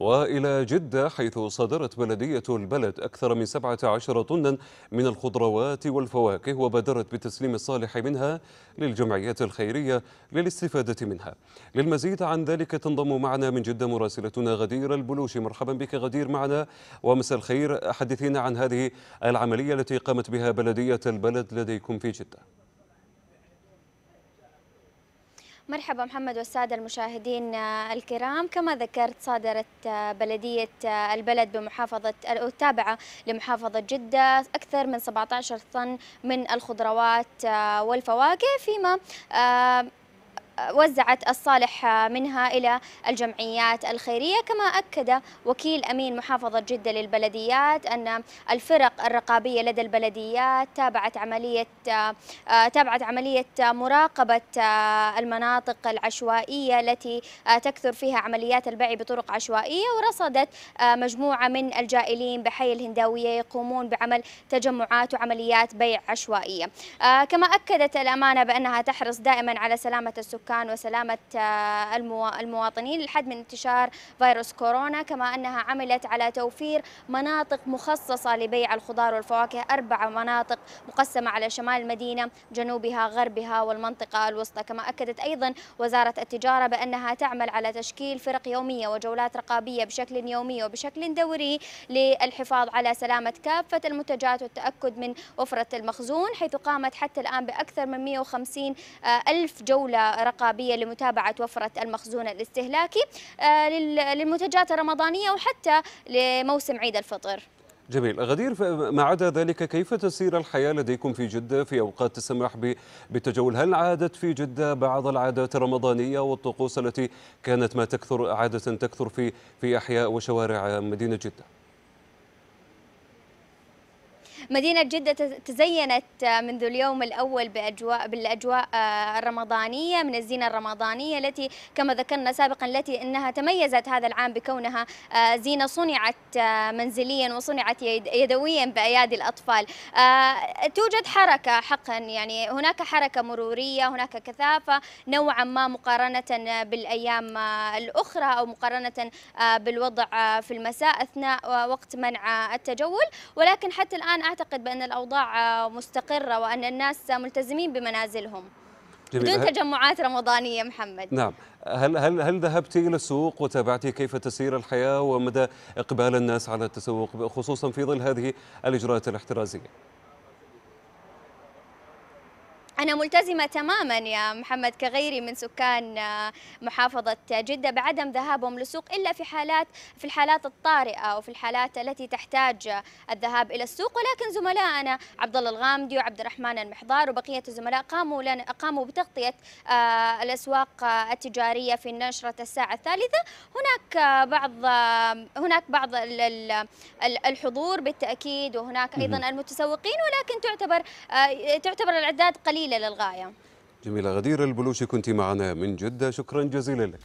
وإلى جدة حيث صدرت بلدية البلد أكثر من 17 طنا من الخضروات والفواكه وبادرت بتسليم الصالح منها للجمعيات الخيرية للاستفادة منها للمزيد عن ذلك تنضم معنا من جدة مراسلتنا غدير البلوشي مرحبا بك غدير معنا ومساء الخير حدثينا عن هذه العملية التي قامت بها بلدية البلد لديكم في جدة مرحبا محمد والسادة المشاهدين آه، الكرام كما ذكرت صادرت آه، بلدية آه، البلد بمحافظة التابعة لمحافظة جدة أكثر من 17 طن من الخضروات والفواكه فيما وزعت الصالح منها إلى الجمعيات الخيرية كما أكد وكيل أمين محافظة جدة للبلديات أن الفرق الرقابية لدى البلديات تابعت عملية تابعت عملية مراقبة المناطق العشوائية التي تكثر فيها عمليات البيع بطرق عشوائية ورصدت مجموعة من الجائلين بحي الهنداوية يقومون بعمل تجمعات وعمليات بيع عشوائية كما أكدت الأمانة بأنها تحرص دائما على سلامة السكان السكان وسلامة آه، المواطنين للحد من انتشار فيروس كورونا كما أنها عملت على توفير مناطق مخصصة لبيع الخضار والفواكه أربع مناطق مقسمة على شمال المدينة جنوبها غربها والمنطقة الوسطى كما أكدت أيضا وزارة التجارة بأنها تعمل على تشكيل فرق يومية وجولات رقابية بشكل يومي وبشكل دوري للحفاظ على سلامة كافة المنتجات والتأكد من وفرة المخزون حيث قامت حتى الآن بأكثر من 150 آه، ألف جولة رقابية الرقابية لمتابعة وفرة المخزون الاستهلاكي آه، للمنتجات الرمضانية وحتى لموسم عيد الفطر جميل غدير ما عدا ذلك كيف تسير الحياة لديكم في جدة في أوقات تسمح بالتجول هل عادت في جدة بعض العادات الرمضانية والطقوس التي كانت ما تكثر عادة تكثر في في أحياء وشوارع مدينة جدة؟ مدينة جدة تزينت آه، منذ اليوم الأول بأجواء بالأجواء آه، الرمضانية من الزينة الرمضانية التي كما ذكرنا سابقا التي أنها تميزت هذا العام بكونها آه، زينة صنعت منزليا وصنعت يدويا بأيادي الأطفال توجد حركة حقا يعني هناك حركة مرورية هناك كثافة نوعا ما مقارنة بالأيام الأخرى أو مقارنة بالوضع في المساء أثناء وقت منع التجول ولكن حتى الآن أعتقد بأن الأوضاع مستقرة وأن الناس ملتزمين بمنازلهم جميل. بدون تجمعات رمضانية محمد نعم هل هل هل ذهبت إلى السوق وتابعتي كيف تسير الحياة ومدى إقبال الناس على التسوق خصوصا في ظل هذه الإجراءات الاحترازية؟ أنا ملتزمة تماما يا محمد كغيري من سكان آه، محافظة جدة بعدم ذهابهم للسوق إلا في حالات في الحالات الطارئة وفي الحالات التي تحتاج الذهاب إلى السوق ولكن زملائنا عبد الله الغامدي وعبد الرحمن المحضار وبقية الزملاء قاموا لنا قاموا بتغطية آه، الأسواق التجارية في نشرة الساعة الثالثة هناك بعض هناك بعض الحضور بالتأكيد وهناك أيضا المتسوقين ولكن تعتبر آه، تعتبر الأعداد قليلة جميلة للغاية جميلة غدير البلوشي كنت معنا من جدة شكرا جزيلا لك